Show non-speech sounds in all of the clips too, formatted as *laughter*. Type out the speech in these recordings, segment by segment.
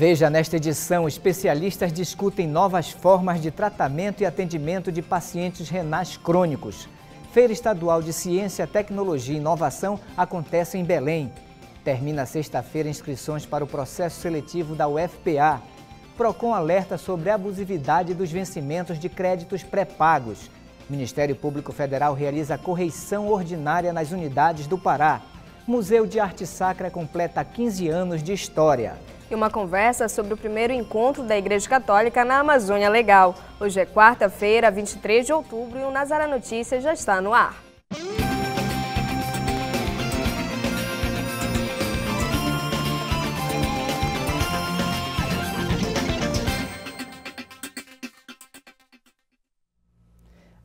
Veja nesta edição: especialistas discutem novas formas de tratamento e atendimento de pacientes renais crônicos. Feira Estadual de Ciência, Tecnologia e Inovação acontece em Belém. Termina sexta-feira inscrições para o processo seletivo da UFPA. PROCON alerta sobre a abusividade dos vencimentos de créditos pré-pagos. Ministério Público Federal realiza correição ordinária nas unidades do Pará. Museu de Arte Sacra completa 15 anos de história e uma conversa sobre o primeiro encontro da Igreja Católica na Amazônia Legal. Hoje é quarta-feira, 23 de outubro, e o Nazaré Notícias já está no ar.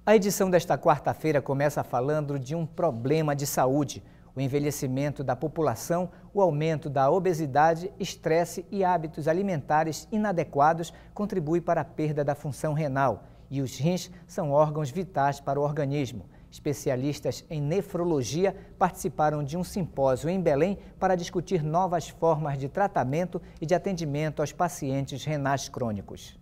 A edição desta quarta-feira começa falando de um problema de saúde o envelhecimento da população, o aumento da obesidade, estresse e hábitos alimentares inadequados contribui para a perda da função renal. E os rins são órgãos vitais para o organismo. Especialistas em nefrologia participaram de um simpósio em Belém para discutir novas formas de tratamento e de atendimento aos pacientes renais crônicos.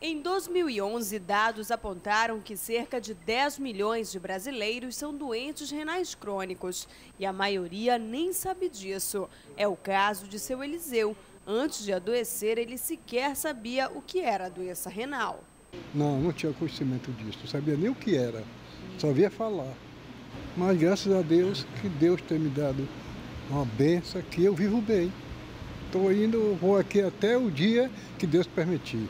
Em 2011, dados apontaram que cerca de 10 milhões de brasileiros são doentes renais crônicos e a maioria nem sabe disso. É o caso de seu Eliseu. Antes de adoecer, ele sequer sabia o que era a doença renal. Não, não tinha conhecimento disso, não sabia nem o que era, só via falar. Mas graças a Deus que Deus tem me dado uma benção que eu vivo bem. Estou indo, vou aqui até o dia que Deus permitir.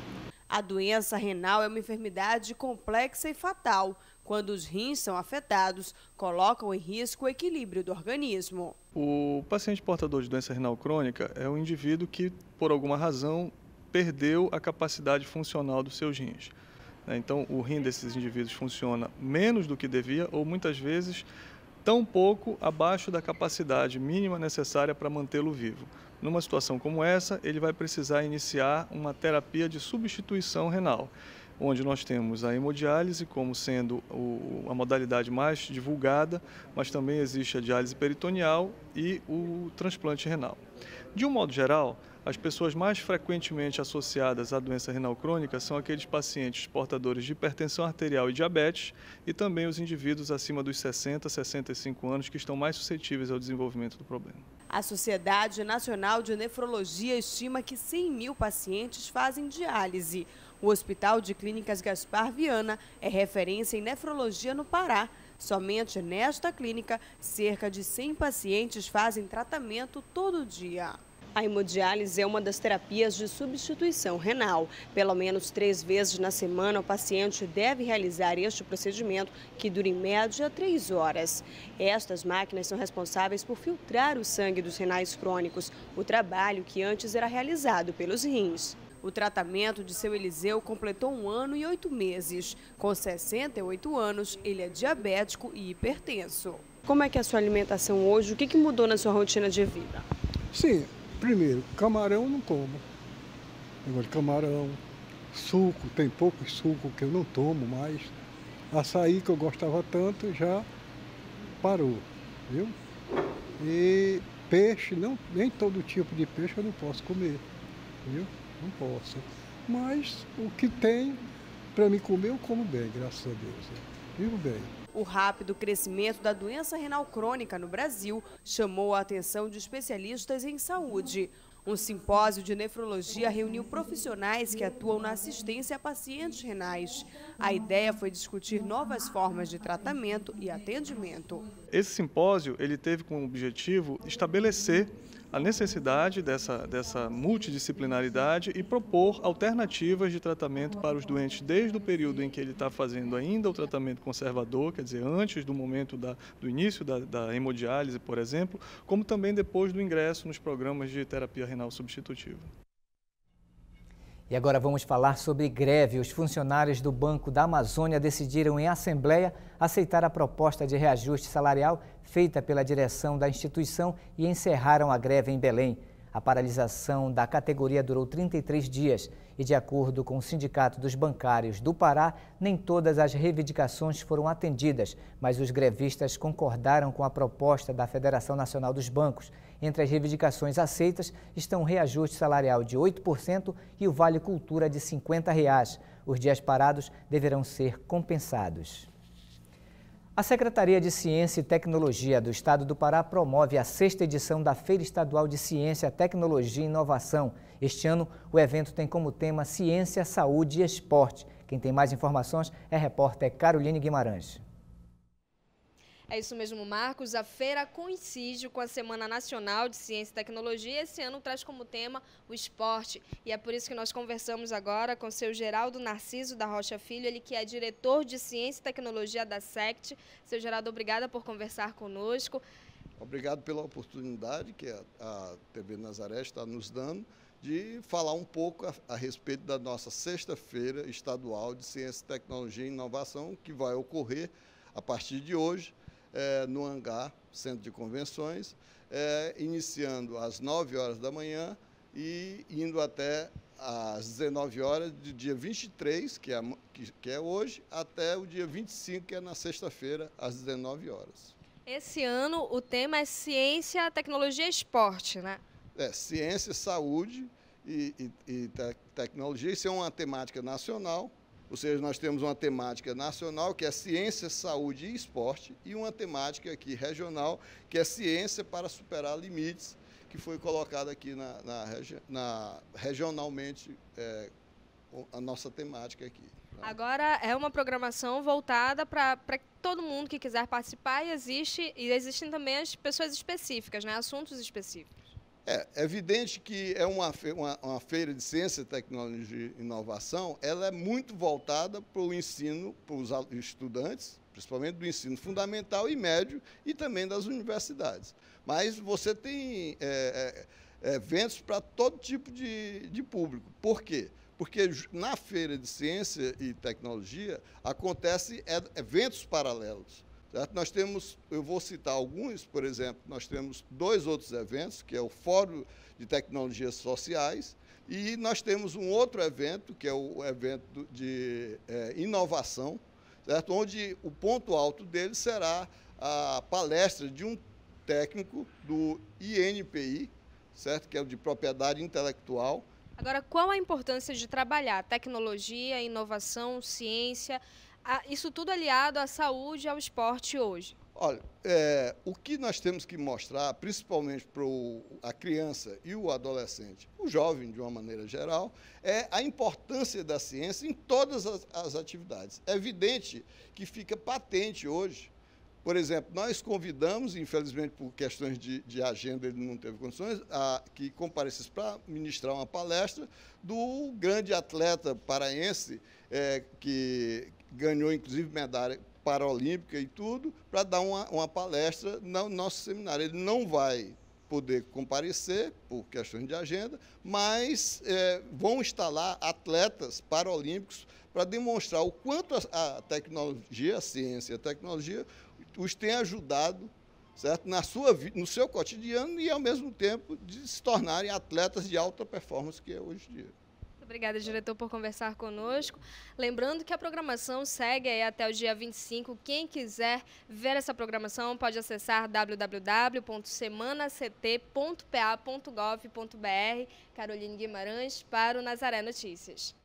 A doença renal é uma enfermidade complexa e fatal. Quando os rins são afetados, colocam em risco o equilíbrio do organismo. O paciente portador de doença renal crônica é um indivíduo que, por alguma razão, perdeu a capacidade funcional dos seus rins. Né, então, o rim desses indivíduos funciona menos do que devia ou muitas vezes tão pouco abaixo da capacidade mínima necessária para mantê-lo vivo. Numa situação como essa, ele vai precisar iniciar uma terapia de substituição renal, onde nós temos a hemodiálise como sendo o, a modalidade mais divulgada, mas também existe a diálise peritoneal e o transplante renal. De um modo geral, as pessoas mais frequentemente associadas à doença renal crônica são aqueles pacientes portadores de hipertensão arterial e diabetes e também os indivíduos acima dos 60, 65 anos que estão mais suscetíveis ao desenvolvimento do problema. A Sociedade Nacional de Nefrologia estima que 100 mil pacientes fazem diálise. O Hospital de Clínicas Gaspar Viana é referência em nefrologia no Pará. Somente nesta clínica, cerca de 100 pacientes fazem tratamento todo dia. A hemodiálise é uma das terapias de substituição renal. Pelo menos três vezes na semana, o paciente deve realizar este procedimento, que dura em média três horas. Estas máquinas são responsáveis por filtrar o sangue dos renais crônicos, o trabalho que antes era realizado pelos rins. O tratamento de seu Eliseu completou um ano e oito meses. Com 68 anos, ele é diabético e hipertenso. Como é que é a sua alimentação hoje? O que, que mudou na sua rotina de vida? Sim, Primeiro, camarão não como. Negócio de camarão, suco, tem pouco suco que eu não tomo mais. Açaí que eu gostava tanto já parou, viu? E peixe, não, nem todo tipo de peixe eu não posso comer, viu? Não posso. Mas o que tem para me comer eu como bem, graças a Deus. Né? Vivo bem. O rápido crescimento da doença renal crônica no Brasil chamou a atenção de especialistas em saúde. Um simpósio de nefrologia reuniu profissionais que atuam na assistência a pacientes renais. A ideia foi discutir novas formas de tratamento e atendimento. Esse simpósio ele teve como objetivo estabelecer a necessidade dessa, dessa multidisciplinaridade e propor alternativas de tratamento para os doentes desde o período em que ele está fazendo ainda o tratamento conservador, quer dizer, antes do momento da, do início da, da hemodiálise, por exemplo, como também depois do ingresso nos programas de terapia renal substitutiva. E agora vamos falar sobre greve. Os funcionários do Banco da Amazônia decidiram em assembleia aceitar a proposta de reajuste salarial feita pela direção da instituição e encerraram a greve em Belém. A paralisação da categoria durou 33 dias e, de acordo com o Sindicato dos Bancários do Pará, nem todas as reivindicações foram atendidas, mas os grevistas concordaram com a proposta da Federação Nacional dos Bancos entre as reivindicações aceitas estão o reajuste salarial de 8% e o Vale Cultura de R$ 50. Reais. Os dias parados deverão ser compensados. A Secretaria de Ciência e Tecnologia do Estado do Pará promove a sexta edição da Feira Estadual de Ciência, Tecnologia e Inovação. Este ano, o evento tem como tema Ciência, Saúde e Esporte. Quem tem mais informações é a repórter Caroline Guimarães. É isso mesmo, Marcos. A feira coincide com a Semana Nacional de Ciência e Tecnologia. Esse ano traz como tema o esporte. E é por isso que nós conversamos agora com o seu Geraldo Narciso da Rocha Filho, ele que é diretor de Ciência e Tecnologia da SECT. Seu Geraldo, obrigada por conversar conosco. Obrigado pela oportunidade que a, TV Nazaré está nos dando de falar um pouco a, a respeito da nossa sexta-feira estadual de Ciência, Tecnologia e Inovação, que vai ocorrer a partir de hoje, é, no hangar, centro de convenções, é, iniciando às 9 horas da manhã e indo até às 19 horas do dia 23, que é, que, que é hoje, até o dia 25, que é na sexta-feira, às 19 horas. Esse ano o tema é ciência, tecnologia e esporte, né? É, ciência, saúde e, e, e te, tecnologia. Isso é uma temática nacional ou seja, nós temos uma temática nacional, que é ciência, saúde e esporte, e uma temática aqui regional, que é ciência para superar limites, que foi colocada aqui na, na, na regionalmente é, a nossa temática aqui. Tá? Agora é uma programação voltada para todo mundo que quiser participar e existe e existem também as pessoas específicas, né? assuntos específicos. É, é evidente que é uma, uma, uma, feira de ciência, tecnologia e inovação, ela é muito voltada para o ensino, para os estudantes, principalmente do ensino fundamental e médio, e também das universidades. Mas você tem é, é, é eventos para todo tipo de, de público. Por quê? Porque na feira de ciência e tecnologia acontecem é, eventos paralelos. Certo? Nós temos, eu vou citar alguns, por exemplo, nós temos dois outros eventos, que é o Fórum de Tecnologias Sociais, e nós temos um outro evento, que é o evento de é, inovação, certo? onde o ponto alto dele será a palestra de um técnico do INPI, certo? que é o de propriedade intelectual. Agora, qual a importância de trabalhar tecnologia, inovação, ciência isso tudo aliado à saúde e ao esporte hoje? Olha, é, o que nós temos que mostrar, principalmente para a criança e o adolescente, o jovem de uma maneira geral, é a importância da ciência em todas as, as atividades. É evidente que fica patente hoje. Por exemplo, nós convidamos, infelizmente por questões de, de agenda ele não teve condições, a, que comparecesse para ministrar uma palestra do grande atleta paraense é, que, ganhou inclusive medalha paralímpica e tudo, para dar uma, uma palestra no nosso seminário. Ele não vai poder comparecer por questões de agenda, mas é, vão instalar atletas paralímpicos para demonstrar o quanto a, a, tecnologia, a ciência, a tecnologia os tem ajudado, certo, na sua no seu cotidiano e ao mesmo tempo de se tornarem atletas de alta performance que é hoje em dia. Obrigada, diretor, por conversar conosco. Lembrando que a programação segue até o dia 25. Quem quiser ver essa programação pode acessar www.semanact.pa.gov.br. Caroline Guimarães para o Nazaré Notícias.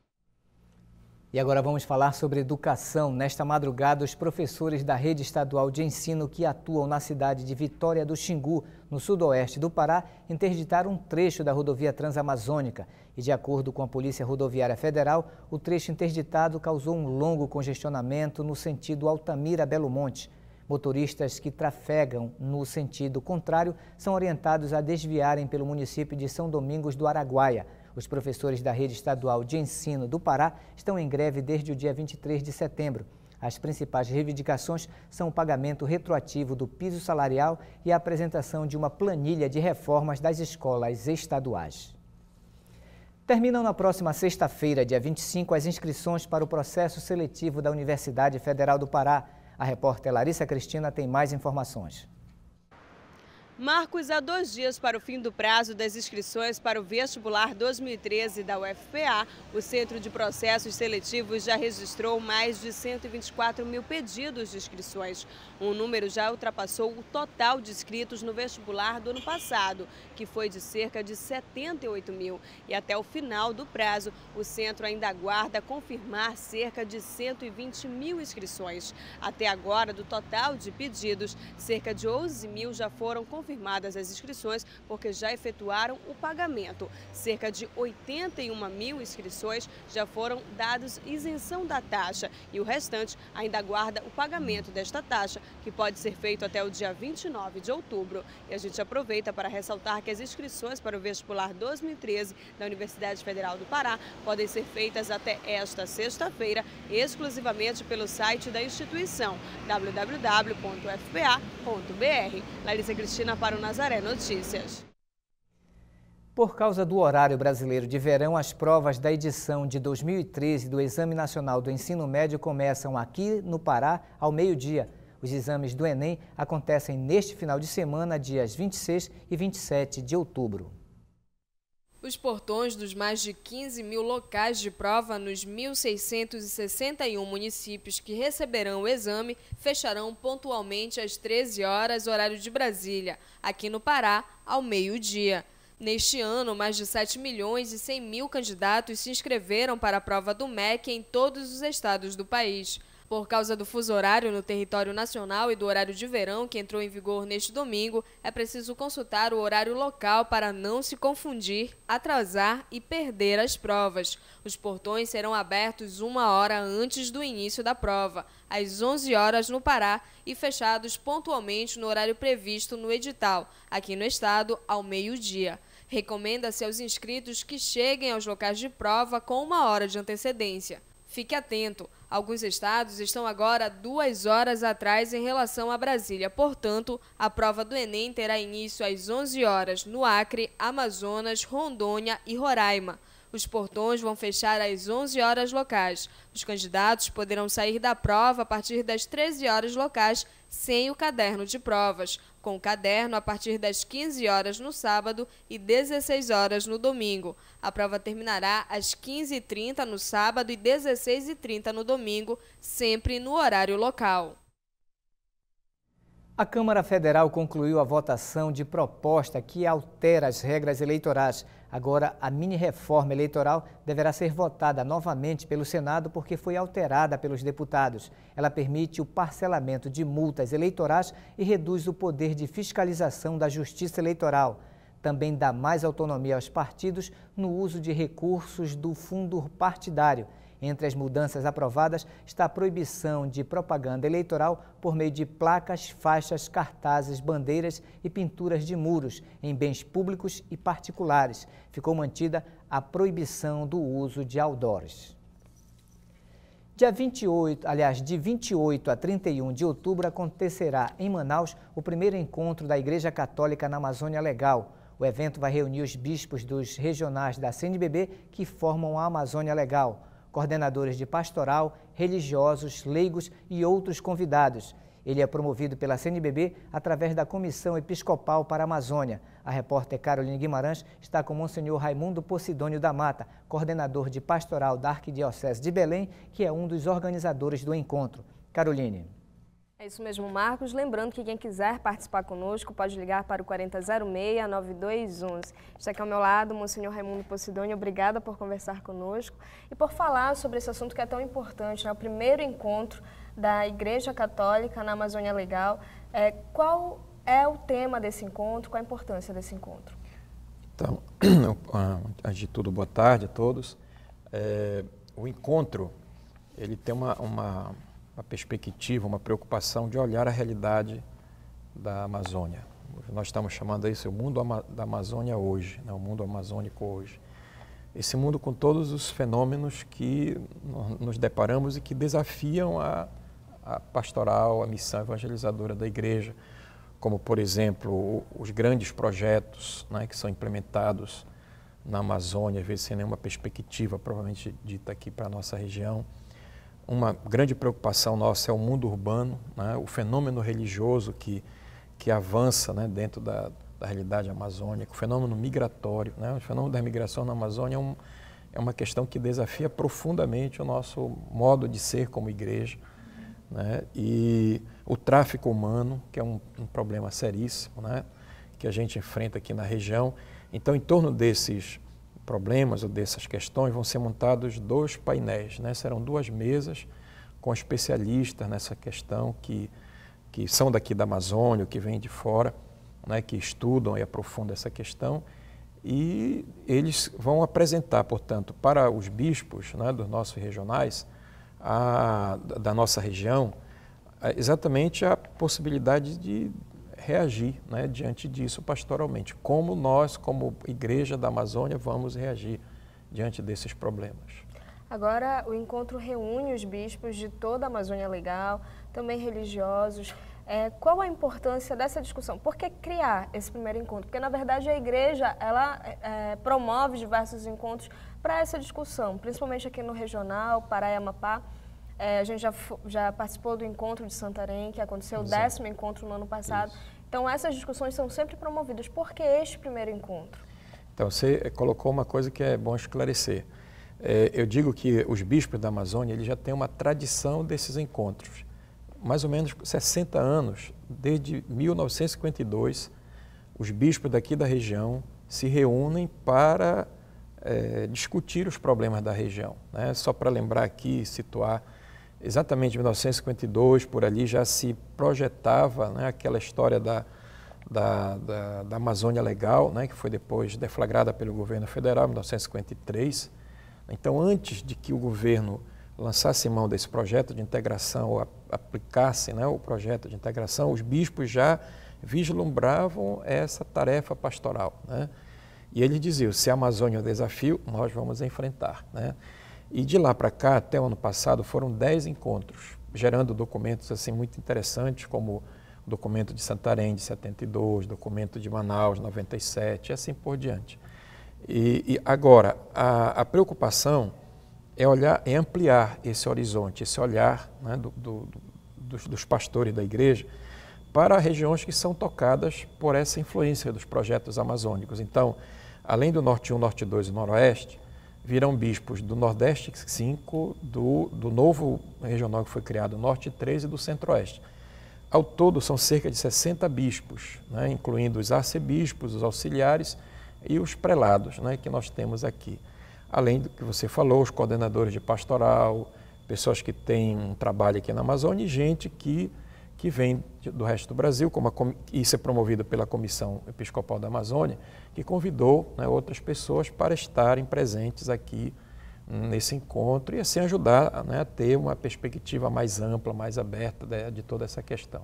E agora vamos falar sobre educação. Nesta madrugada, os professores da rede estadual de ensino que atuam na cidade de Vitória do Xingu, no sudoeste do Pará, interditaram um trecho da rodovia transamazônica. E, de acordo com a Polícia Rodoviária Federal, o trecho interditado causou um longo congestionamento no sentido Altamira-Belo Monte. Motoristas que trafegam no sentido contrário são orientados a desviarem pelo município de São Domingos do Araguaia. Os professores da rede estadual de ensino do Pará estão em greve desde o dia 23 de setembro. As principais reivindicações são o pagamento retroativo do piso salarial e a apresentação de uma planilha de reformas das escolas estaduais. Terminam na próxima sexta-feira, dia 25, as inscrições para o processo seletivo da Universidade Federal do Pará. A repórter Larissa Cristina tem mais informações. Marcos, há dois dias para o fim do prazo das inscrições para o vestibular 2013 da UFPA, o Centro de Processos Seletivos já registrou mais de 124 mil pedidos de inscrições. O número já ultrapassou o total de inscritos no vestibular do ano passado, que foi de cerca de 78 mil. E até o final do prazo, o centro ainda aguarda confirmar cerca de 120 mil inscrições. Até agora, do total de pedidos, cerca de 11 mil já foram confirmados confirmadas as inscrições, porque já efetuaram o pagamento. Cerca de 81 mil inscrições já foram dados isenção da taxa e o restante ainda aguarda o pagamento desta taxa, que pode ser feito até o dia 29 de outubro. E a gente aproveita para ressaltar que as inscrições para o vestibular 2013 da Universidade Federal do Pará podem ser feitas até esta sexta-feira, exclusivamente pelo site da instituição www.fpa.br. Larissa Cristina para o Nazaré Notícias. Por causa do horário brasileiro de verão, as provas da edição de 2013 do Exame Nacional do Ensino Médio começam aqui no Pará ao meio-dia. Os exames do Enem acontecem neste final de semana, dias 26 e 27 de outubro. Os portões dos mais de 15 mil locais de prova nos 1.661 municípios que receberão o exame fecharão pontualmente às 13 horas, horário de Brasília, aqui no Pará, ao meio-dia. Neste ano, mais de 7 milhões e 100 mil candidatos se inscreveram para a prova do MEC em todos os estados do país. Por causa do fuso horário no território nacional e do horário de verão que entrou em vigor neste domingo, é preciso consultar o horário local para não se confundir, atrasar e perder as provas. Os portões serão abertos uma hora antes do início da prova, às 11 horas no Pará, e fechados pontualmente no horário previsto no edital, aqui no estado, ao meio-dia. Recomenda-se aos inscritos que cheguem aos locais de prova com uma hora de antecedência. Fique atento! Alguns estados estão agora duas horas atrás em relação a Brasília. Portanto, a prova do Enem terá início às 11 horas no Acre, Amazonas, Rondônia e Roraima. Os portões vão fechar às 11 horas locais. Os candidatos poderão sair da prova a partir das 13 horas locais, sem o caderno de provas com o caderno a partir das 15 horas no sábado e 16 horas no domingo. A prova terminará às 15h30 no sábado e 16h30 no domingo, sempre no horário local. A Câmara Federal concluiu a votação de proposta que altera as regras eleitorais Agora, a mini-reforma eleitoral deverá ser votada novamente pelo Senado porque foi alterada pelos deputados. Ela permite o parcelamento de multas eleitorais e reduz o poder de fiscalização da Justiça Eleitoral. Também dá mais autonomia aos partidos no uso de recursos do fundo partidário entre as mudanças aprovadas está a proibição de propaganda eleitoral por meio de placas, faixas, cartazes, bandeiras e pinturas de muros em bens públicos e particulares. Ficou mantida a proibição do uso de outdoors. Dia 28, aliás, de 28 a 31 de outubro acontecerá em Manaus o primeiro encontro da Igreja Católica na Amazônia Legal. O evento vai reunir os bispos dos regionais da CNBB que formam a Amazônia Legal coordenadores de pastoral, religiosos, leigos e outros convidados. Ele é promovido pela CNBB através da Comissão Episcopal para a Amazônia. A repórter Caroline Guimarães está com Monsenhor Raimundo Posidônio da Mata, coordenador de pastoral da Arquidiocese de Belém, que é um dos organizadores do encontro. Caroline. É isso mesmo, Marcos. Lembrando que quem quiser participar conosco pode ligar para o 4006-9211. Está aqui ao meu lado, Monsenhor Raimundo Posidoni. Obrigada por conversar conosco e por falar sobre esse assunto que é tão importante, né? o primeiro encontro da Igreja Católica na Amazônia Legal. É, qual é o tema desse encontro? Qual a importância desse encontro? Então, *clears throat* ah, antes de tudo, boa tarde a todos. É, o encontro, ele tem uma, uma uma perspectiva, uma preocupação de olhar a realidade da Amazônia. Nós estamos chamando isso o mundo da Amazônia hoje, né? o mundo amazônico hoje. Esse mundo com todos os fenômenos que nos deparamos e que desafiam a, a pastoral, a missão evangelizadora da igreja, como, por exemplo, os grandes projetos né, que são implementados na Amazônia, às vezes sem nenhuma perspectiva, provavelmente dita aqui para a nossa região uma grande preocupação nossa é o mundo urbano, né? o fenômeno religioso que, que avança né? dentro da, da, realidade amazônica, o fenômeno migratório. Né? O fenômeno da migração na Amazônia é, um, é, uma questão que desafia profundamente o nosso modo de ser como igreja. Né, e o tráfico humano, que é um, um problema seríssimo né, que a gente enfrenta aqui na região. Então, em torno desses problemas ou dessas questões, vão ser montados dois painéis, né? serão duas mesas com especialistas nessa questão que, que são daqui da Amazônia, que vêm de fora, né? que estudam e aprofundam essa questão. E eles vão apresentar, portanto, para os bispos né, dos nossos regionais, a, da nossa região, exatamente a possibilidade de reagir né, diante disso pastoralmente. Como nós, como Igreja da Amazônia, vamos reagir diante desses problemas. Agora, o encontro reúne os bispos de toda a Amazônia Legal, também religiosos. É, qual a importância dessa discussão? Por que criar esse primeiro encontro? Porque, na verdade, a igreja ela é, é promove diversos encontros para essa discussão, principalmente aqui no regional, Pará e Amapá. É, a gente já, já participou do encontro de Santarém, que aconteceu Exato. o décimo encontro no ano passado. Isso. Então, essas discussões são sempre promovidas. Por que este primeiro encontro? Então, você eh, colocou uma coisa que é bom esclarecer. É, eu digo que os bispos da Amazônia eles já têm uma tradição desses encontros. Mais ou menos 60 anos, desde 1952, os bispos daqui da região se reúnem para é, discutir os problemas da região. Né? Só para lembrar aqui, situar, exatamente em 1952, por ali, já se projetava né, aquela história da, da, da, da, Amazônia Legal, né, que foi depois deflagrada pelo governo federal em 1953. Então, antes de que o governo lançasse mão desse projeto de integração, ou aplicasse né, o projeto de integração, os bispos já vislumbravam essa tarefa pastoral. Né? E eles diziam: se a Amazônia é um desafio, nós vamos enfrentar. Né? E de lá para cá, até o ano passado, foram 10 encontros, gerando documentos assim muito interessantes, como o documento de Santarém de 72, documento de Manaus 97 e assim por diante. E, e agora, a, a, preocupação é olhar, é ampliar esse horizonte, esse olhar né, do, do, dos, dos pastores da igreja para regiões que são tocadas por essa influência dos projetos amazônicos. Então, além do Norte 1, Norte 2 e Noroeste, viram bispos do Nordeste, cinco, do, do novo regional que foi criado, Norte, três, e do Centro-Oeste. Ao todo, são cerca de 60 bispos, né, incluindo os arcebispos, os auxiliares e os prelados né, que nós temos aqui. Além do que você falou, os coordenadores de pastoral, pessoas que têm um trabalho aqui na Amazônia e gente que que vem do resto do Brasil, como a, isso é promovido pela Comissão Episcopal da Amazônia, que convidou né, outras pessoas para estarem presentes aqui hum, nesse encontro e assim ajudar né, a ter uma perspectiva mais ampla, mais aberta de, de toda essa questão.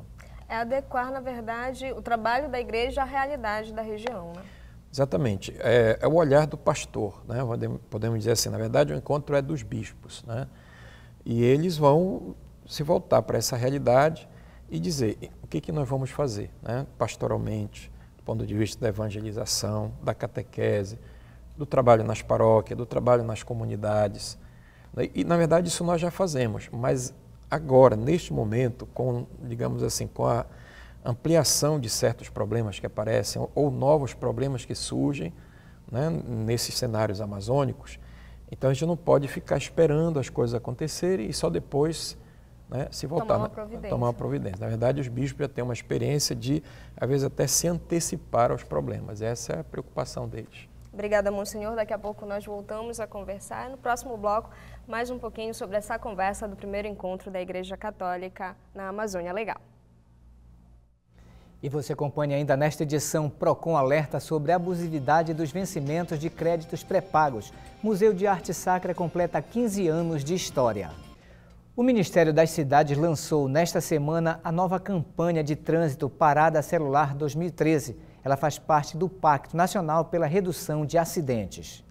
É adequar, na verdade, o trabalho da igreja à realidade da região, né? Exatamente. É, é, o olhar do pastor, né? podemos dizer assim. Na verdade, o encontro é dos bispos. Né? E eles vão se voltar para essa realidade e dizer o que, que nós vamos fazer, né? pastoralmente, do ponto de vista da evangelização, da catequese, do trabalho nas paróquias, do trabalho nas comunidades. Né, e, na verdade, isso nós já fazemos, mas agora, neste momento, com, digamos assim, com a ampliação de certos problemas que aparecem ou novos problemas que surgem né, nesses cenários amazônicos, então a gente não pode ficar esperando as coisas acontecerem e só depois né, se voltar, tomar uma, né, providência. tomar uma providência. Na verdade, os bispos já têm uma experiência de, às vezes, até se antecipar aos problemas. Essa é a preocupação deles. Obrigada, Monsenhor. Daqui a pouco nós voltamos a conversar. No próximo bloco, mais um pouquinho sobre essa conversa do primeiro encontro da Igreja Católica na Amazônia Legal. E você acompanha ainda nesta edição Procon alerta sobre a abusividade dos vencimentos de créditos pré-pagos. Museu de Arte Sacra completa 15 anos de história. O Ministério das Cidades lançou nesta semana a nova campanha de trânsito Parada Celular 2013. Ela faz parte do Pacto Nacional pela Redução de Acidentes.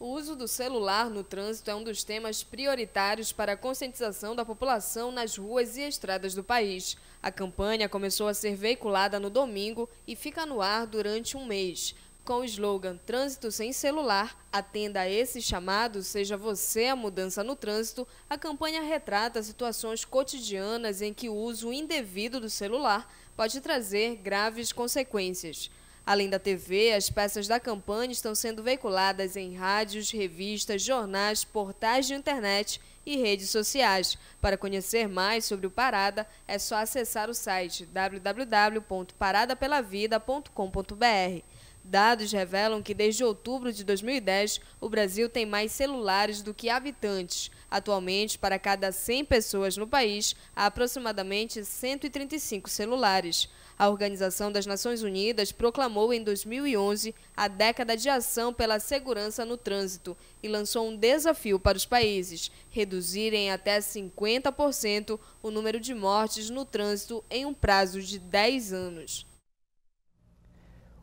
O uso do celular no trânsito é um dos temas prioritários para a conscientização da população nas ruas e estradas do país. A campanha começou a ser veiculada no domingo e fica no ar durante um mês com o slogan Trânsito sem celular, atenda a esse chamado, seja você a mudança no trânsito, a campanha retrata situações cotidianas em que o uso indevido do celular pode trazer graves consequências. Além da TV, as peças da campanha estão sendo veiculadas em rádios, revistas, jornais, portais de internet e redes sociais. Para conhecer mais sobre o Parada, é só acessar o site www.paradapelavida.com.br. Dados revelam que desde outubro de 2010, o Brasil tem mais celulares do que habitantes. Atualmente, para cada 100 pessoas no país, há aproximadamente 135 celulares. A Organização das Nações Unidas proclamou em 2011 a década de ação pela segurança no trânsito e lançou um desafio para os países: reduzirem até 50% o número de mortes no trânsito em um prazo de 10 anos.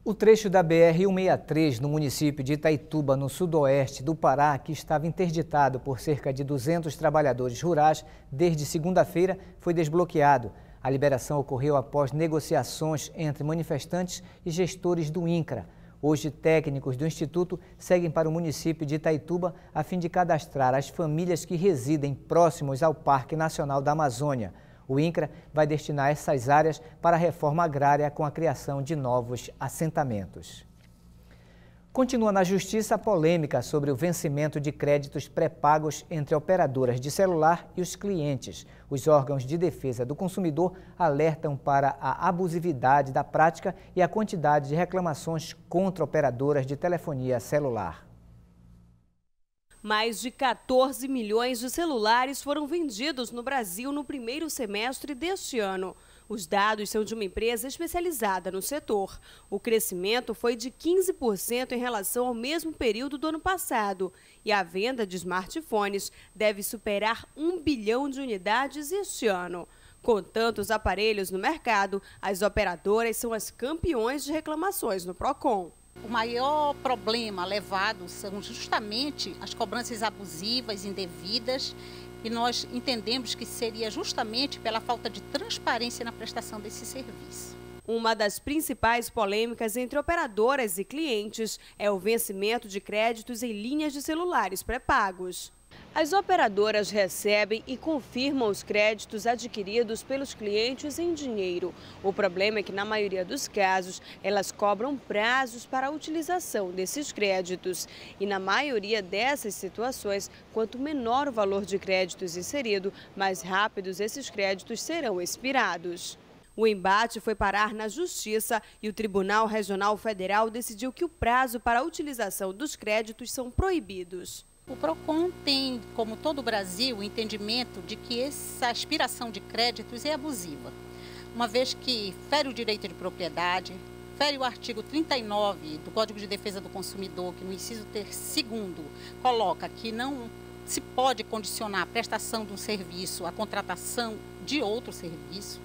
O trecho da BR-163 no município de Itaituba, no sudoeste do Pará, que estava interditado por cerca de 200 trabalhadores rurais desde segunda-feira, foi desbloqueado. A liberação ocorreu após negociações entre manifestantes e gestores do INCRA. Hoje, técnicos do Instituto seguem para o município de Itaituba a fim de cadastrar as famílias que residem próximos ao Parque Nacional da Amazônia. O INCRA vai destinar essas áreas para a reforma agrária com a criação de novos assentamentos. Continua na Justiça a polêmica sobre o vencimento de créditos pré-pagos entre operadoras de celular e os clientes. Os órgãos de defesa do consumidor alertam para a abusividade da prática e a quantidade de reclamações contra operadoras de telefonia celular. Mais de 14 milhões de celulares foram vendidos no Brasil no primeiro semestre deste ano. Os dados são de uma empresa especializada no setor. O crescimento foi de 15% em relação ao mesmo período do ano passado. E a venda de smartphones deve superar 1 bilhão de unidades este ano. Com tantos aparelhos no mercado, as operadoras são as campeões de reclamações no PROCON. O maior problema levado são justamente as cobranças abusivas, indevidas, e nós entendemos que seria justamente pela falta de transparência na prestação desse serviço. Uma das principais polêmicas entre operadoras e clientes é o vencimento de créditos em linhas de celulares pré-pagos. As operadoras recebem e confirmam os créditos adquiridos pelos clientes em dinheiro. O problema é que, na maioria dos casos, elas cobram prazos para a utilização desses créditos. E, na maioria dessas situações, quanto menor o valor de créditos inserido, mais rápidos esses créditos serão expirados. O embate foi parar na Justiça e o Tribunal Regional Federal decidiu que o prazo para a utilização dos créditos são proibidos. O PROCON tem, como todo o Brasil, o entendimento de que essa aspiração de créditos é abusiva, uma vez que fere o direito de propriedade, fere o artigo 39 do Código de Defesa do Consumidor, que no inciso 2 coloca que não se pode condicionar a prestação de um serviço à contratação de outro serviço.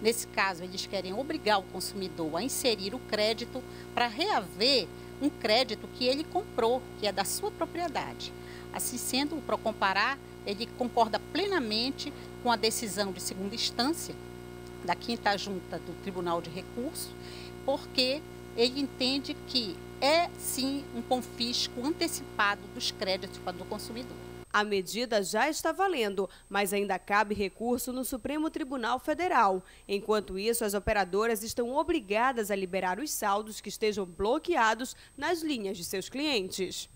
Nesse caso, eles querem obrigar o consumidor a inserir o crédito para reaver um crédito que ele comprou, que é da sua propriedade. Assim sendo, o PROCON Pará, ele concorda plenamente com a decisão de segunda instância da quinta junta do Tribunal de Recursos, porque ele entende que é sim um confisco antecipado dos créditos para o consumidor. A medida já está valendo, mas ainda cabe recurso no Supremo Tribunal Federal. Enquanto isso, as operadoras estão obrigadas a liberar os saldos que estejam bloqueados nas linhas de seus clientes.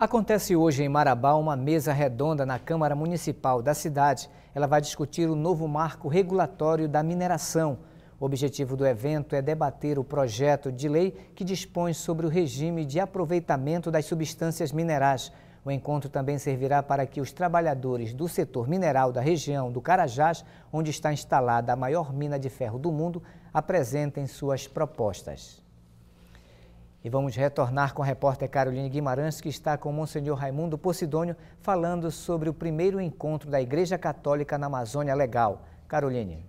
Acontece hoje em Marabá uma mesa redonda na Câmara Municipal da cidade. Ela vai discutir o novo marco regulatório da mineração. O objetivo do evento é debater o projeto de lei que dispõe sobre o regime de aproveitamento das substâncias minerais. O encontro também servirá para que os trabalhadores do setor mineral da região do Carajás, onde está instalada a maior mina de ferro do mundo, apresentem suas propostas. E vamos retornar com a repórter Caroline Guimarães, que está com Monsenhor Raimundo Posidônio, falando sobre o primeiro encontro da Igreja Católica na Amazônia Legal. Caroline.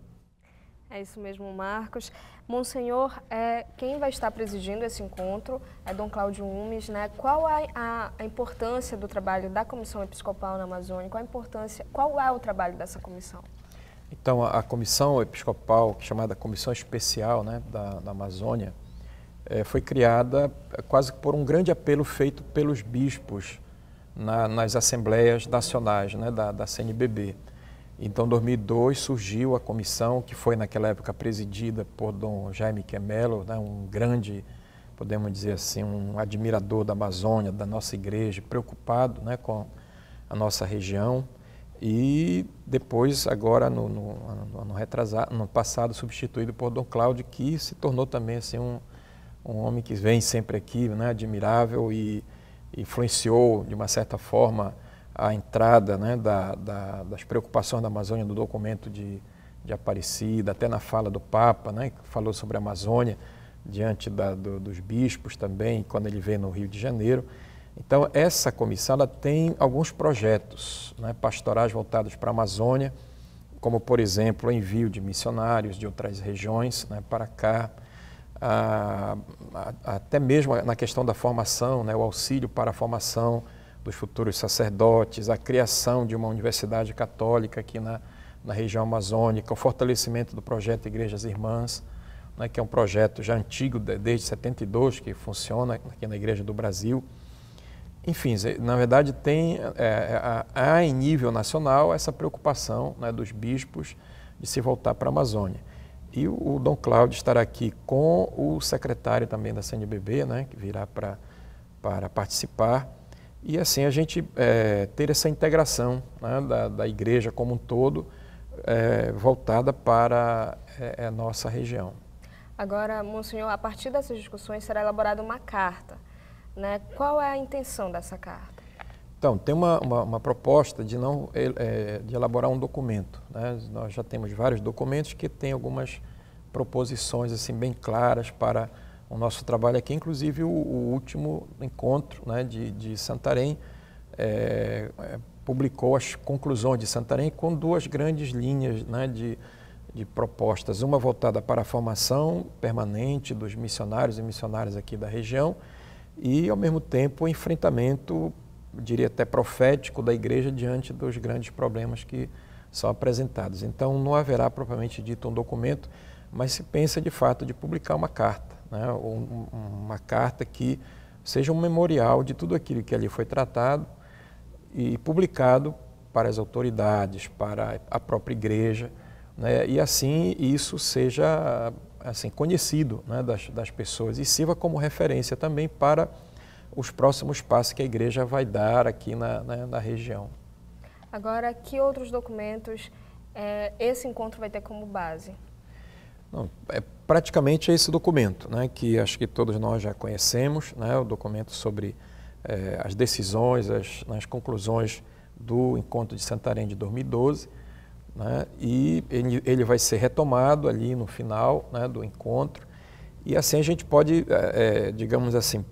É isso mesmo, Marcos. Monsenhor, é, quem vai estar presidindo esse encontro é Dom Cláudio Umes, né? Qual é a, a, importância do trabalho da Comissão Episcopal na Amazônia? Qual a importância, qual é o trabalho dessa comissão? Então, a, a Comissão Episcopal, chamada Comissão Especial né, da, da Amazônia, é, foi criada quase por um grande apelo feito pelos bispos na, nas assembleias nacionais né, da, da CNBB. Então, em 2002 surgiu a comissão que foi naquela época presidida por Dom Jaime Quemelo, né, um grande, podemos dizer assim, um admirador da Amazônia, da nossa igreja, preocupado né, com a nossa região. E depois, agora no, no, no retrasado, no passado, substituído por Dom Cláudio, que se tornou também assim, um, um homem que vem sempre aqui, né, admirável e influenciou de uma certa forma a entrada né, da, da, das preocupações da Amazônia no documento de, de Aparecida, até na fala do Papa, né, que falou sobre a Amazônia diante da, do, dos bispos também, quando ele veio no Rio de Janeiro. Então, essa comissão ela tem alguns projetos né, pastorais voltados para a Amazônia, como, por exemplo, o envio de missionários de outras regiões né, para cá, a, a, até mesmo na questão da formação, né, o auxílio para a formação dos futuros sacerdotes, a criação de uma universidade católica aqui na, na região amazônica, o fortalecimento do projeto Igrejas Irmãs, né, que é um projeto já antigo, desde 72, que funciona aqui na Igreja do Brasil. Enfim, na verdade, tem, é, há em nível nacional essa preocupação né, dos bispos de se voltar para a Amazônia. E o, o Dom Cláudio estará aqui com o secretário também da CNBB, né, que virá pra, para participar. E assim a gente é, ter essa integração né, da, da igreja como um todo é, voltada para é, é a nossa região. Agora, Monsenhor, a partir dessas discussões será elaborada uma carta. Né? Qual é a intenção dessa carta? Então, tem uma, uma, uma proposta de, não, é, é, de elaborar um documento. Né? Nós já temos vários documentos que têm algumas proposições assim bem claras para o nosso trabalho aqui, inclusive o, o último encontro né, de, de Santarém é, é, publicou as conclusões de Santarém com duas grandes linhas né, de, de propostas, uma voltada para a formação permanente dos missionários e missionárias aqui da região e, ao mesmo tempo, o enfrentamento diria até profético, da igreja diante dos grandes problemas que são apresentados. Então, não haverá propriamente dito um documento, mas se pensa de fato de publicar uma carta, né? uma carta que seja um memorial de tudo aquilo que ali foi tratado e publicado para as autoridades, para a própria igreja, né? e assim isso seja assim conhecido né? das, das pessoas e sirva como referência também para os próximos passos que a igreja vai dar aqui na, na, na região. Agora, que outros documentos é, esse encontro vai ter como base? Não, é praticamente esse documento, né, que acho que todos nós já conhecemos, né, o documento sobre é, as decisões, as, as conclusões do encontro de Santarém de 2012, né, e ele, ele vai ser retomado ali no final né, do encontro, e assim a gente pode, é, é digamos assim,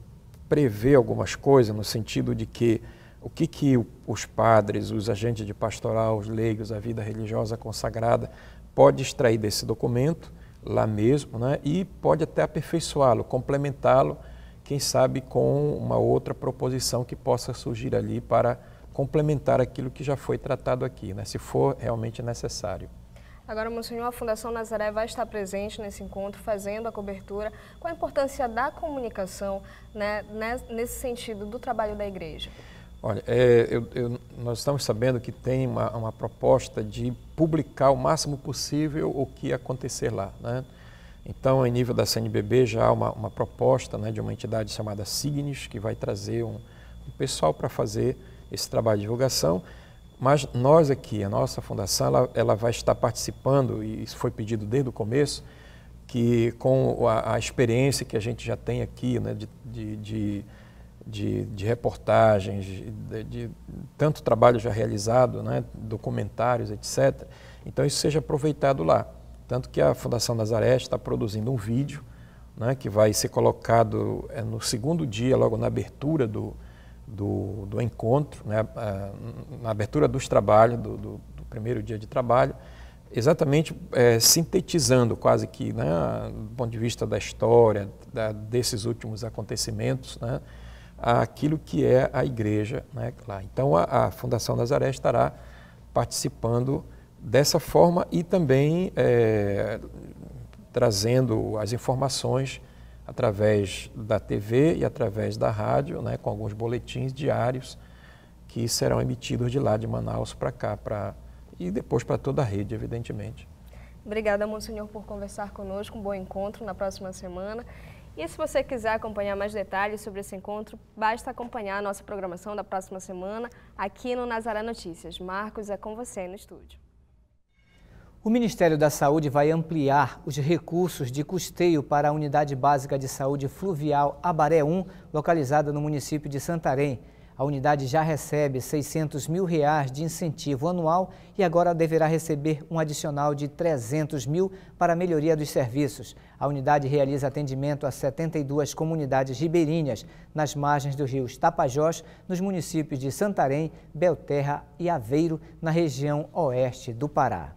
prever algumas coisas no sentido de que o que, que os padres, os agentes de pastoral, os leigos, a vida religiosa consagrada pode extrair desse documento lá mesmo né, e pode até aperfeiçoá-lo, complementá-lo, quem sabe com uma outra proposição que possa surgir ali para complementar aquilo que já foi tratado aqui, né, se for realmente necessário. Agora, Monsenhor, a Fundação Nazaré vai estar presente nesse encontro, fazendo a cobertura. Qual a importância da comunicação né, né, nesse sentido do trabalho da igreja? Olha, é, eu, eu, nós estamos sabendo que tem uma, uma, proposta de publicar o máximo possível o que acontecer lá. Né? Então, em nível da CNBB, já há uma, uma proposta né, de uma entidade chamada Signis, que vai trazer um, um pessoal para fazer esse trabalho de divulgação. Mas nós aqui, a nossa fundação, ela, ela vai estar participando, e isso foi pedido desde o começo, que com a, a experiência que a gente já tem aqui, né, de, de, de de, de, reportagens, de, de, tanto trabalho já realizado, né, documentários, etc. Então isso seja aproveitado lá. Tanto que a Fundação Nazaré está produzindo um vídeo né, que vai ser colocado é, no segundo dia, logo na abertura do, do, do encontro, né, eh, na abertura dos trabalhos, do, do, do primeiro dia de trabalho, exatamente é, sintetizando quase que, né, do ponto de vista da história, da, desses últimos acontecimentos, né, aquilo que é a igreja né, lá. Então, a, a Fundação Nazaré estará participando dessa forma e também é, trazendo as informações através da TV e através da rádio, né, com alguns boletins diários que serão emitidos de lá de Manaus para cá, para e depois para toda a rede, evidentemente. Obrigada, Monsenhor, por conversar conosco. Um bom encontro na próxima semana. E se você quiser acompanhar mais detalhes sobre esse encontro, basta acompanhar a nossa programação da próxima semana aqui no Nazaré Notícias. Marcos, é com você no estúdio. O Ministério da Saúde vai ampliar os recursos de custeio para a Unidade Básica de Saúde Fluvial Abaré 1, localizada no município de Santarém. A unidade já recebe 600 mil reais de incentivo anual e agora deverá receber um adicional de 300 mil para a melhoria dos serviços. A unidade realiza atendimento a 72 comunidades ribeirinhas nas margens dos rios Tapajós, nos municípios de Santarém, Belterra e Aveiro, na região oeste do Pará.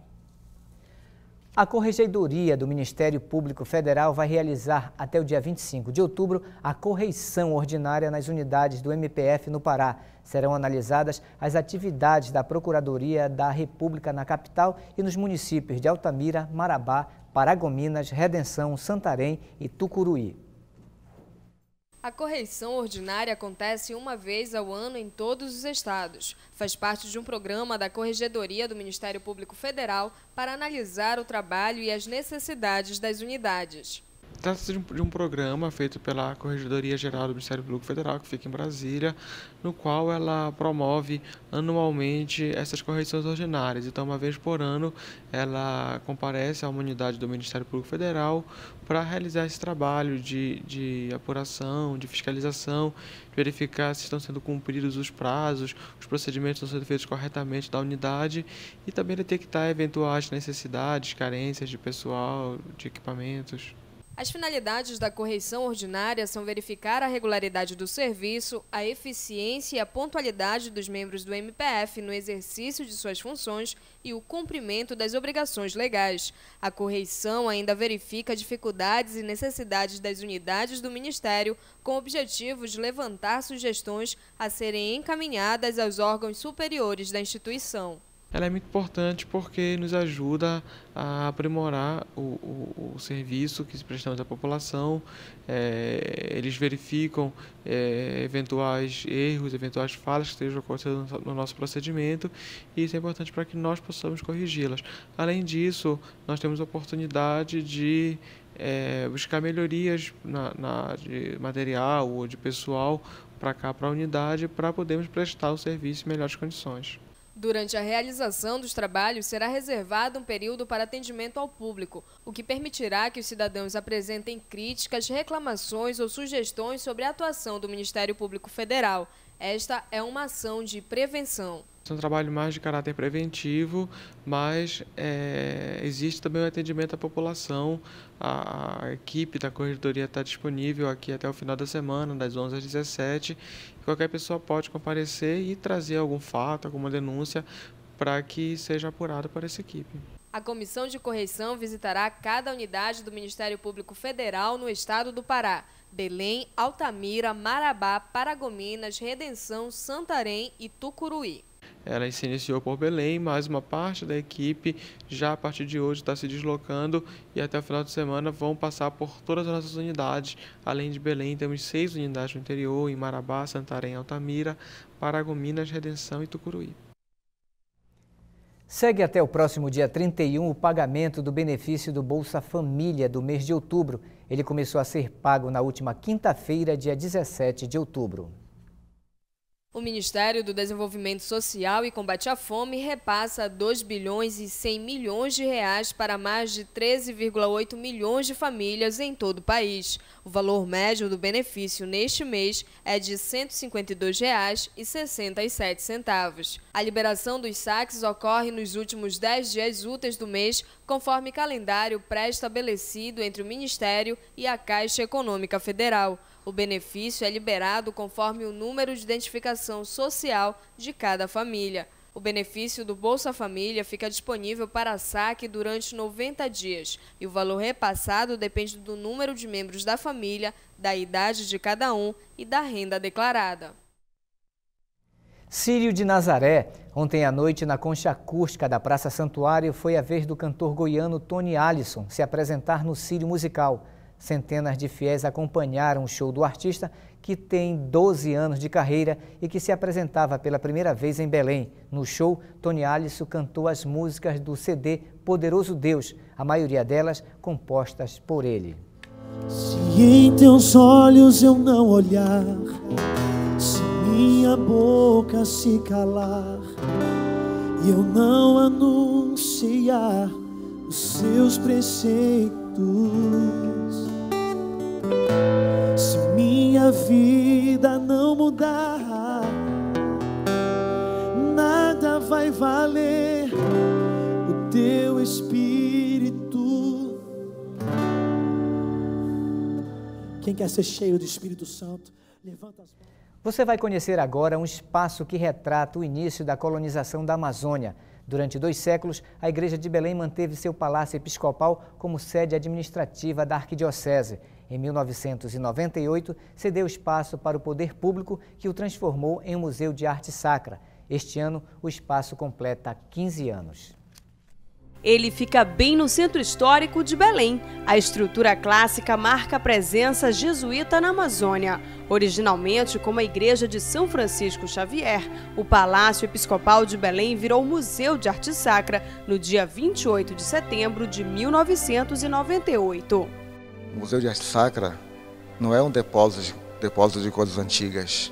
A Corregedoria do Ministério Público Federal vai realizar até o dia 25 de outubro a correição ordinária nas unidades do MPF no Pará. Serão analisadas as atividades da Procuradoria da República na capital e nos municípios de Altamira, Marabá, Paragominas, Redenção, Santarém e Tucuruí. A correição ordinária acontece uma vez ao ano em todos os estados. Faz parte de um programa da Corregedoria do Ministério Público Federal para analisar o trabalho e as necessidades das unidades. Trata-se de um programa feito pela Corregedoria Geral do Ministério Público Federal, que fica em Brasília, no qual ela promove anualmente essas correções ordinárias. Então, uma vez por ano, ela comparece a uma unidade do Ministério Público Federal para realizar esse trabalho de, de apuração, de fiscalização, verificar se estão sendo cumpridos os prazos, os procedimentos estão sendo feitos corretamente da unidade e também detectar eventuais necessidades, carências de pessoal, de equipamentos. As finalidades da correição ordinária são verificar a regularidade do serviço, a eficiência e a pontualidade dos membros do MPF no exercício de suas funções e o cumprimento das obrigações legais. A correição ainda verifica dificuldades e necessidades das unidades do Ministério, com o objetivo de levantar sugestões a serem encaminhadas aos órgãos superiores da instituição ela é muito importante porque nos ajuda a aprimorar o, o, o serviço que prestamos à população. É, eles verificam é, eventuais erros, eventuais falhas que estejam acontecendo no nosso procedimento e isso é importante para que nós possamos corrigi-las. Além disso, nós temos a oportunidade de é, buscar melhorias na, na, de material ou de pessoal para cá, para a unidade, para podermos prestar o serviço em melhores condições. Durante a realização dos trabalhos, será reservado um período para atendimento ao público, o que permitirá que os cidadãos apresentem críticas, reclamações ou sugestões sobre a atuação do Ministério Público Federal. Esta é uma ação de prevenção. É um trabalho mais de caráter preventivo, mas é, existe também o atendimento à população. A, a equipe da corredoria está disponível aqui até o final da semana, das 11 às 17. Qualquer pessoa pode comparecer e trazer algum fato, alguma denúncia para que seja apurado para essa equipe. A comissão de correção visitará cada unidade do Ministério Público Federal no estado do Pará. Belém, Altamira, Marabá, Paragominas, Redenção, Santarém e Tucuruí. Ela se iniciou por Belém, mas uma parte da equipe já a partir de hoje está se deslocando e até o final de semana vão passar por todas as nossas unidades. Além de Belém, temos seis unidades no interior, em Marabá, Santarém, Altamira, Paragominas, Redenção e Tucuruí. Segue até o próximo dia 31 o pagamento do benefício do Bolsa Família do mês de outubro. Ele começou a ser pago na última quinta-feira, dia 17 de outubro. O Ministério do Desenvolvimento Social e Combate à Fome repassa 2 bilhões e 100 milhões de reais para mais de 13,8 milhões de famílias em todo o país. O valor médio do benefício neste mês é de R$ 152,67. A liberação dos saques ocorre nos últimos 10 dias úteis do mês, conforme calendário pré-estabelecido entre o Ministério e a Caixa Econômica Federal. O benefício é liberado conforme o número de identificação social de cada família. O benefício do Bolsa Família fica disponível para saque durante 90 dias e o valor repassado depende do número de membros da família, da idade de cada um e da renda declarada. Círio de Nazaré. Ontem à noite, na concha acústica da Praça Santuário, foi a vez do cantor goiano Tony Allison se apresentar no Círio Musical. Centenas de fiéis acompanharam o show do artista, que tem 12 anos de carreira e que se apresentava pela primeira vez em Belém. No show, Tony Alisson cantou as músicas do CD Poderoso Deus, a maioria delas compostas por ele. Se em teus olhos eu não olhar, se minha boca se calar, e eu não anunciar os seus preceitos minha vida não mudar, nada vai valer o teu Espírito. Quem quer ser cheio do Espírito Santo, levanta as mãos. Você vai conhecer agora um espaço que retrata o início da colonização da Amazônia Durante dois séculos, a Igreja de Belém manteve seu palácio episcopal como sede administrativa da arquidiocese. Em 1998, cedeu espaço para o poder público, que o transformou em um museu de arte sacra. Este ano, o espaço completa 15 anos. Ele fica bem no centro histórico de Belém. A estrutura clássica marca a presença jesuíta na Amazônia. Originalmente, como a Igreja de São Francisco Xavier, o Palácio Episcopal de Belém virou Museu de Arte Sacra no dia 28 de setembro de 1998. O Museu de Arte Sacra não é um depósito, depósito de coisas antigas,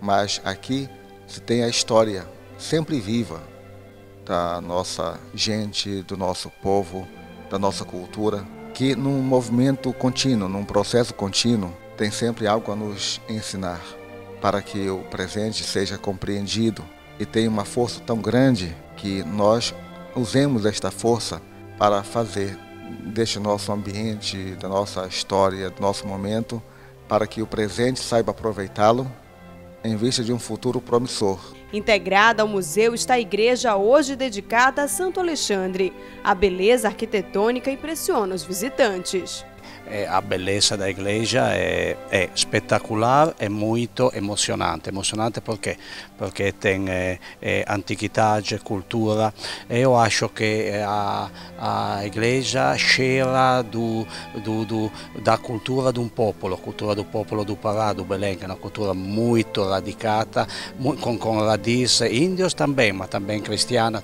mas aqui se tem a história sempre viva da nossa gente, do nosso povo, da nossa cultura, que num movimento contínuo, num processo contínuo, tem sempre algo a nos ensinar para que o presente seja compreendido e tenha uma força tão grande que nós usemos esta força para fazer deste nosso ambiente, da nossa história, do nosso momento, para que o presente saiba aproveitá-lo em vista de um futuro promissor. Integrada ao museu está a igreja hoje dedicada a Santo Alexandre. A beleza arquitetônica impressiona os visitantes. eh, a bellezza da iglesia è, é espetacular, é muito emocionante. Emocionante perché? Perché tem é, é, antiguidade, cultura. io acho che la eh, iglesia igreja cheira do, da cultura di un popolo, cultura del popolo do Pará, do Belém, che è una cultura molto radicata, con, com radiz índios também, ma também cristiana,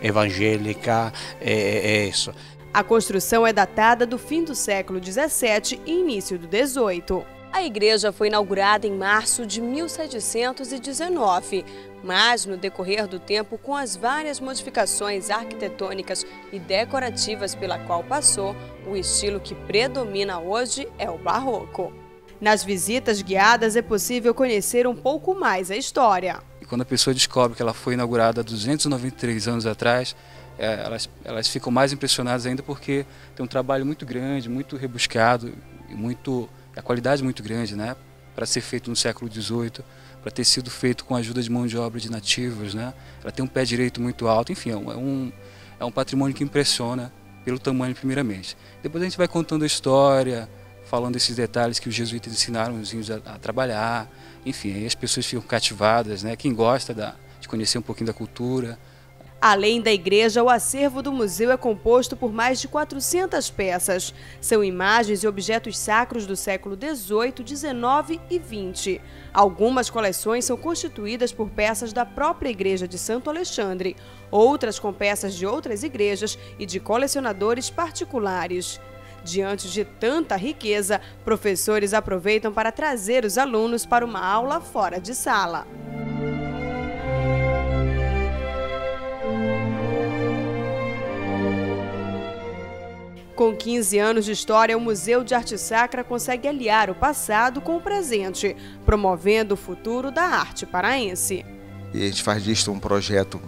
evangelica. evangélica. É, é isso. A construção é datada do fim do século 17 e início do 18. A igreja foi inaugurada em março de 1719, mas no decorrer do tempo, com as várias modificações arquitetônicas e decorativas pela qual passou, o estilo que predomina hoje é o barroco. Nas visitas guiadas é possível conhecer um pouco mais a história. Quando a pessoa descobre que ela foi inaugurada 293 anos atrás, é, elas, elas ficam mais impressionadas ainda porque tem um trabalho muito grande, muito rebuscado, e muito, a qualidade muito grande, né? Para ser feito no século XVIII, para ter sido feito com a ajuda de mão de obra de nativos, né? Ela tem um pé direito muito alto, enfim, é, é um, é um patrimônio que impressiona pelo tamanho, primeiramente. Depois a gente vai contando a história, falando esses detalhes que os jesuítas ensinaram os índios a, a trabalhar, enfim, aí as pessoas ficam cativadas, né? Quem gosta da, de conhecer um pouquinho da cultura, Além da igreja, o acervo do museu é composto por mais de 400 peças. São imagens e objetos sacros do século XVIII, XIX e XX. Algumas coleções são constituídas por peças da própria Igreja de Santo Alexandre, outras com peças de outras igrejas e de colecionadores particulares. Diante de tanta riqueza, professores aproveitam para trazer os alunos para uma aula fora de sala. Com 15 anos de história, o Museu de Arte Sacra consegue aliar o passado com o presente, promovendo o futuro da arte paraense. E a gente faz disto um projeto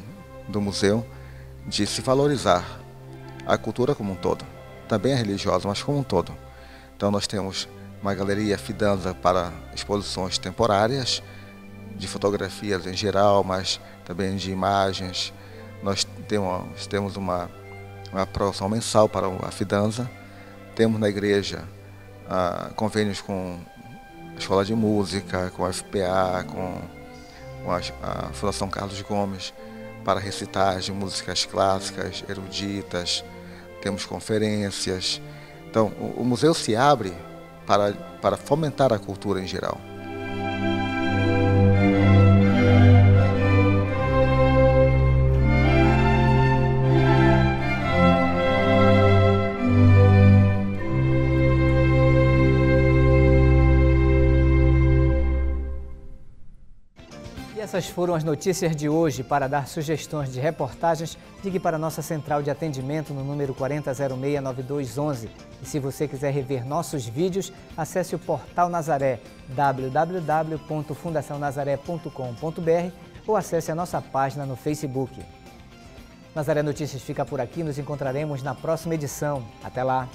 do museu de se valorizar a cultura como um todo, também a religiosa, mas como um todo. Então nós temos uma galeria fidanza para exposições temporárias, de fotografias em geral, mas também de imagens. Nós temos, temos uma uma produção mensal para a Fidanza. Temos na igreja ah, convênios com a Escola de Música, com a FPA, com, com a, a, Fundação Carlos Gomes, para recitar de músicas clássicas, eruditas, temos conferências. Então, o, o museu se abre para, para fomentar a cultura em geral. Essas foram as notícias de hoje. Para dar sugestões de reportagens, ligue para nossa central de atendimento no número 4006-9211. E se você quiser rever nossos vídeos, acesse o portal Nazaré, www.fundacionazaré.com.br ou acesse a nossa página no Facebook. Nazaré Notícias fica por aqui. Nos encontraremos na próxima edição. Até lá!